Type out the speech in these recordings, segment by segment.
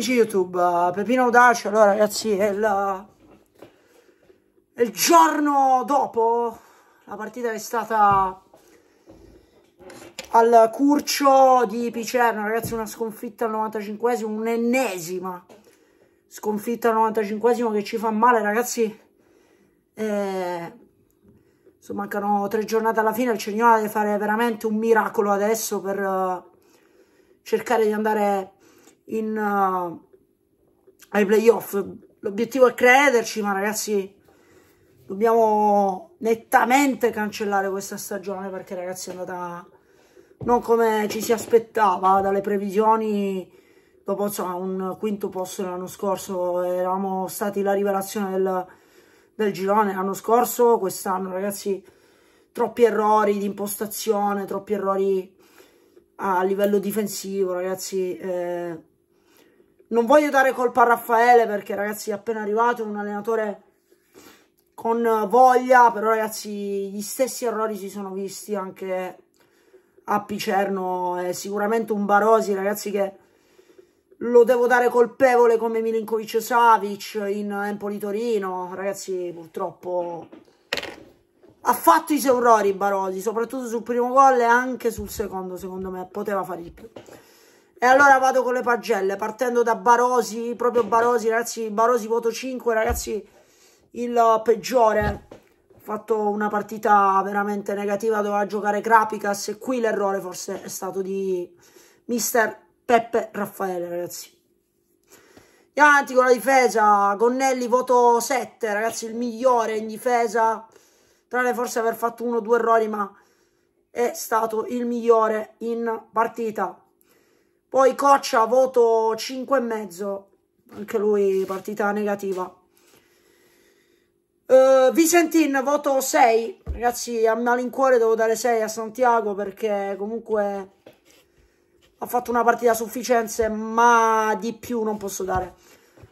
Amici YouTube, Pepino Audace, allora ragazzi, è il, è il giorno dopo la partita è stata al Curcio di Picerno, ragazzi, una sconfitta al 95 esimo un'ennesima sconfitta al 95 esimo che ci fa male, ragazzi. Eh, insomma, mancano tre giornate alla fine, il Cignola deve fare veramente un miracolo adesso per uh, cercare di andare in, uh, ai playoff. L'obiettivo è crederci, ma ragazzi dobbiamo nettamente cancellare questa stagione perché ragazzi è andata non come ci si aspettava dalle previsioni dopo insomma, un quinto posto l'anno scorso eravamo stati la rivelazione del, del girone l'anno scorso quest'anno ragazzi troppi errori di impostazione troppi errori a livello difensivo ragazzi eh, non voglio dare colpa a Raffaele perché ragazzi è appena arrivato è un allenatore con voglia, però ragazzi gli stessi errori si sono visti anche a Picerno, è sicuramente un Barosi ragazzi che lo devo dare colpevole come Milinkovic Savic in Empoli Torino, ragazzi purtroppo ha fatto i suoi errori Barosi, soprattutto sul primo gol e anche sul secondo secondo me, poteva fare di più. E allora vado con le pagelle, partendo da Barosi, proprio Barosi, ragazzi, Barosi voto 5, ragazzi, il peggiore. Ha Fatto una partita veramente negativa, doveva giocare Krapikas e qui l'errore forse è stato di mister Peppe Raffaele, ragazzi. Andiamo avanti con la difesa, Gonnelli voto 7, ragazzi, il migliore in difesa, tranne forse aver fatto uno o due errori, ma è stato il migliore in partita. Poi Coccia voto 5,5. Anche lui partita negativa. Uh, Vicentin voto 6. Ragazzi, a malincuore devo dare 6 a Santiago perché comunque ha fatto una partita a sufficienza, ma di più non posso dare.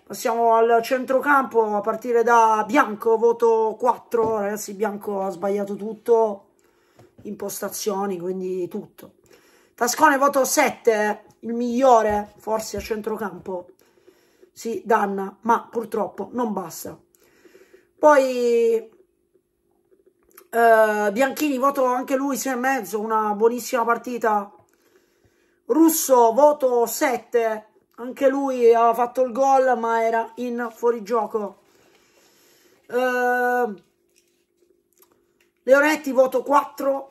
Passiamo al centrocampo a partire da Bianco, voto 4. Ragazzi, Bianco ha sbagliato tutto, impostazioni, quindi tutto. Tascone voto 7 il migliore forse a centrocampo, sì, Danna, ma purtroppo non basta. Poi eh, Bianchini, voto anche lui 6 e mezzo, una buonissima partita. Russo, voto 7, anche lui ha fatto il gol ma era in fuorigioco. Eh, Leonetti, voto 4.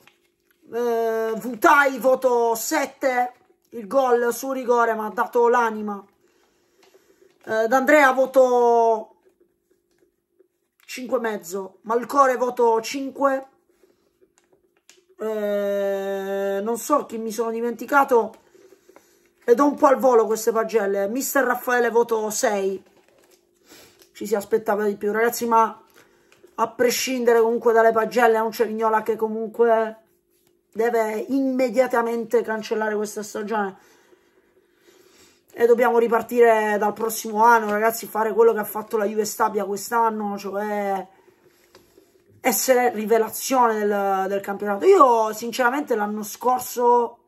Eh, Vutai, voto 7 il gol su rigore mi ha dato l'anima. Eh, D'Andrea voto 5,5, Malcore voto 5. Eh, non so chi mi sono dimenticato. E do un po' al volo queste pagelle. Mister Raffaele voto 6. Ci si aspettava di più, ragazzi, ma a prescindere comunque dalle pagelle è un Cerignola che comunque deve immediatamente cancellare questa stagione e dobbiamo ripartire dal prossimo anno ragazzi fare quello che ha fatto la Juve Stabia quest'anno cioè essere rivelazione del, del campionato io sinceramente l'anno scorso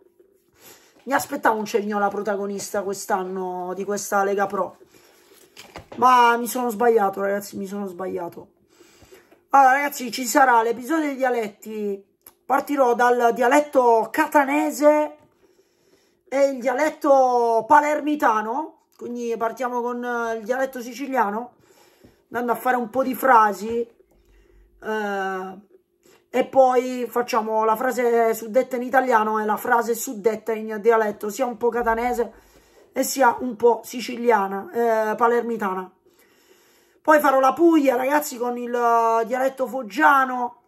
mi aspettavo un Cerignola protagonista quest'anno di questa Lega Pro ma mi sono sbagliato ragazzi mi sono sbagliato allora ragazzi ci sarà l'episodio dei dialetti Partirò dal dialetto catanese e il dialetto palermitano, quindi partiamo con eh, il dialetto siciliano, andando a fare un po' di frasi eh, e poi facciamo la frase suddetta in italiano e la frase suddetta in dialetto, sia un po' catanese e sia un po' siciliana, eh, palermitana. Poi farò la Puglia, ragazzi, con il eh, dialetto foggiano,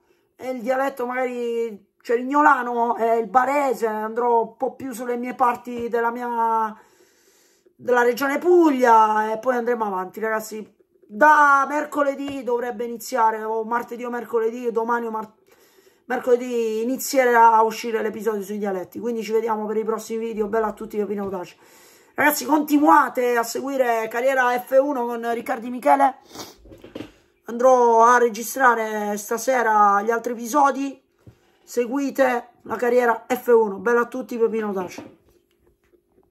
il dialetto magari cerignolano cioè e il barese, andrò un po' più sulle mie parti della mia della regione Puglia e poi andremo avanti ragazzi da mercoledì dovrebbe iniziare o martedì o mercoledì domani o martedì mercoledì inizierà a uscire l'episodio sui dialetti quindi ci vediamo per i prossimi video bella a tutti Pino Audace ragazzi continuate a seguire Carriera F1 con Riccardi Michele andrò a registrare stasera gli altri episodi seguite la carriera F1 bella a tutti Pepino Dacia